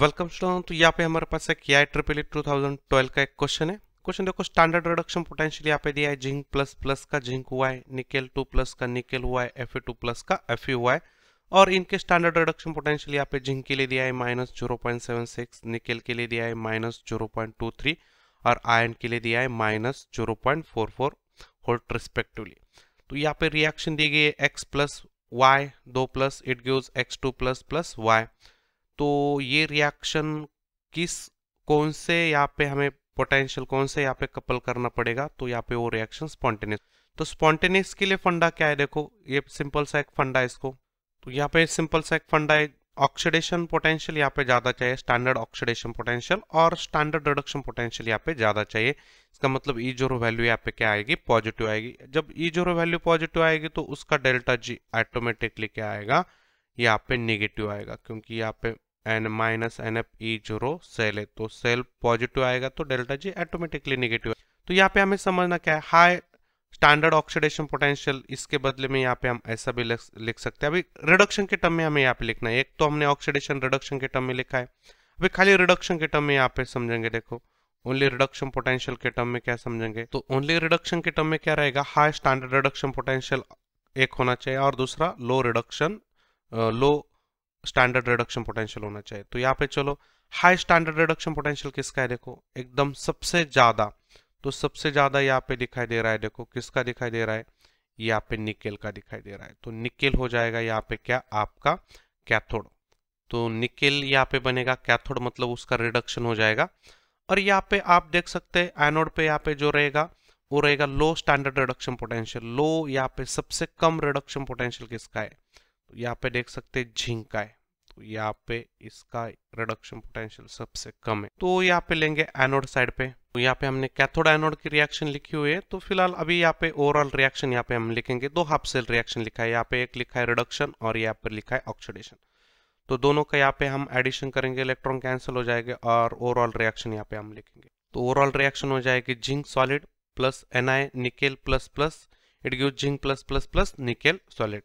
welcome student तो यहाँ पे हमारे पास एक I triple E two thousand twelve का एक क्वेश्चन है क्वेश्चन देखो स्टैंडर्ड रिडक्शन पोटेंशियल यहाँ पे दिया है जिंक प्लस प्लस का जिंक हुआ है निकेल टू प्लस का निकेल हुआ है एफ टू प्लस का एफ हुआ है और इनके स्टैंडर्ड रिडक्शन पोटेंशियल यहाँ पे जिंक के लिए दिया है minus zero point seven six nickel के लिए दिया है minus zero point two three और आयन के लिए दिया है minus zero point four four volt respectively तो यहाँ पे रिएक्शन दी गई है एक्स प्लस वाई दो plus it gives X two plus plus Y तो ये रिएक्शन किस कौन से यहाँ पे हमें पोटेंशियल कौन से यहाँ पे कपल करना पड़ेगा तो यहाँ पे वो रिएक्शन स्पॉन्टेनियस तो स्पॉन्टेनियस के लिए फंडा क्या है देखो ये सिंपल सा एक फंडा है इसको तो यहाँ पे सिंपल सा एक फंडा है ऑक्सीडेशन पोटेंशियल यहाँ पे ज़्यादा चाहिए स्टैंडर्ड ऑक्सीडेशन पोटेंशियल और स्टैंडर्ड रिडक्शन पोटेंशियल यहाँ पे ज़्यादा चाहिए इसका मतलब ई जोरो वैल्यू यहाँ पे क्या आएगी पॉजिटिव आएगी जब ई जोरो वैल्यू पॉजिटिव आएगी तो उसका डेल्टा जी ऑटोमेटिकली क्या आएगा यहाँ पे निगेटिव आएगा क्योंकि यहाँ पे N minus N F E zero cell है तो सेल पॉजिटिव आएगा तो डेल्टा जी ऑटोमेटिकली निगेटिव तो यहाँ पे हमें समझना क्या है हाई स्टैंडर्ड ऑक्सीडेशन पोटेंशियल इसके बदले में यहाँ पे हम ऐसा भी लिख सकते हैं अभी रिडक्शन के टर्म में हमें यहाँ पे लिखना है एक तो हमने ऑक्सीडेशन रिडक्शन के टर्म में लिखा है अभी खाली रिडक्शन के टर्म में यहाँ पे समझेंगे देखो ओनली रिडक्शन पोटेंशियल के टर्म में क्या समझेंगे तो ओनली रिडक्शन के टर्म में क्या रहेगा हाई स्टैंडर्ड रिडक्शन पोटेंशियल एक होना चाहिए और दूसरा low reduction low standard reduction potential होना चाहिए तो यहाँ पे चलो हाई स्टैंडर्ड रिडक्शन पोटेंशियल किसका है देखो एकदम सबसे ज्यादा तो सबसे ज्यादा यहाँ पे दिखाई दे रहा है देखो किसका दिखाई दे रहा है यहाँ पे निकेल का दिखाई दे रहा है तो निकेल हो जाएगा यहाँ पे क्या आपका कैथोड तो निकेल यहाँ पे बनेगा कैथोड मतलब उसका रिडक्शन हो जाएगा और यहाँ पे आप देख सकते हैं एनोड पे यहाँ पे जो रहेगा वो रहेगा low standard reduction potential low यहाँ पे सबसे कम रिडक्शन पोटेंशियल किसका है तो यहाँ पे देख सकते हैं झिंक है तो यहाँ पे इसका रिडक्शन पोटेंशियल सबसे कम है तो यहाँ पे लेंगे एनोड साइड पे तो यहाँ पे हमने कैथोड एनोड की रिएक्शन लिखी हुई है तो फिलहाल अभी यहाँ पे ओवरऑल रिएक्शन यहाँ पे हम लिखेंगे दो हाफ सेल रिएक्शन लिखा है यहाँ पे एक लिखा है रिडक्शन और यहाँ पे लिखा है ऑक्सीडेशन तो दोनों का यहाँ पे हम एडिशन करेंगे इलेक्ट्रॉन कैंसिल हो जाएगा और ओवरऑल रिएक्शन यहाँ पे हम लिखेंगे तो ओवरऑल रिएक्शन हो जाएगी zinc solid plus NI nickel plus plus it give zinc plus plus plus nickel solid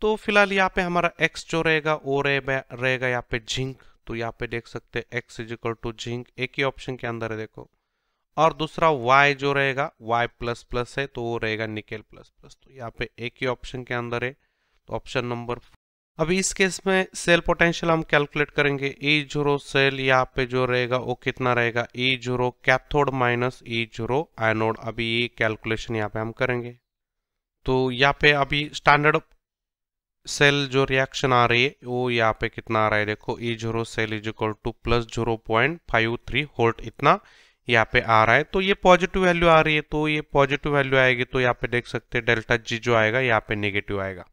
तो फिलहाल यहाँ पे हमारा एक्स जो रहेगा वो रहेगा यहाँ पे झिंक तो यहाँ पे देख सकते हैं X is equal to zinc एक ही ऑप्शन के अंदर है देखो और दूसरा वाई जो रहेगा वाई प्लस प्लस है तो वो रहेगा निकेल प्लस प्लस तो यहाँ पे एक ही ऑप्शन के अंदर है तो ऑप्शन नंबर अब इस केस में सेल पोटेंशियल हम कैलकुलेट करेंगे ई जीरो सेल यहाँ पे जो रहेगा वो कितना रहेगा E zero cathode minus E zero anode अभी ये कैलकुलेशन यहाँ पे हम करेंगे तो यहाँ पे अभी स्टैंडर्ड सेल जो रिएक्शन आ रही है वो यहाँ पे कितना आ रहा है देखो E zero cell is equal to plus zero point five three volt इतना यहाँ पे आ रहा है तो ये पॉजिटिव वैल्यू आ रही है तो ये पॉजिटिव वैल्यू आएगी तो यहाँ पे देख सकते हैं डेल्टा जी जो आएगा यहाँ पे नेगेटिव आएगा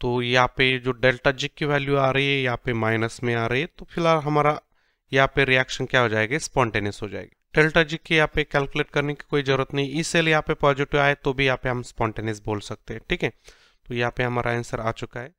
तो यहाँ पे जो डेल्टा जी की वैल्यू आ रही है यहाँ पे माइनस में आ रही है तो फिलहाल हमारा यहाँ पे रिएक्शन क्या हो जाएगा स्पॉन्टेनियस हो जाएगी डेल्टा जी की यहाँ पे कैलकुलेट करने की कोई जरूरत नहीं ई सेल यहाँ पे पॉजिटिव आए तो भी यहाँ पे हम स्पॉन्टेनियस बोल सकते हैं ठीक है तो यहाँ पे हमारा आंसर आ चुका है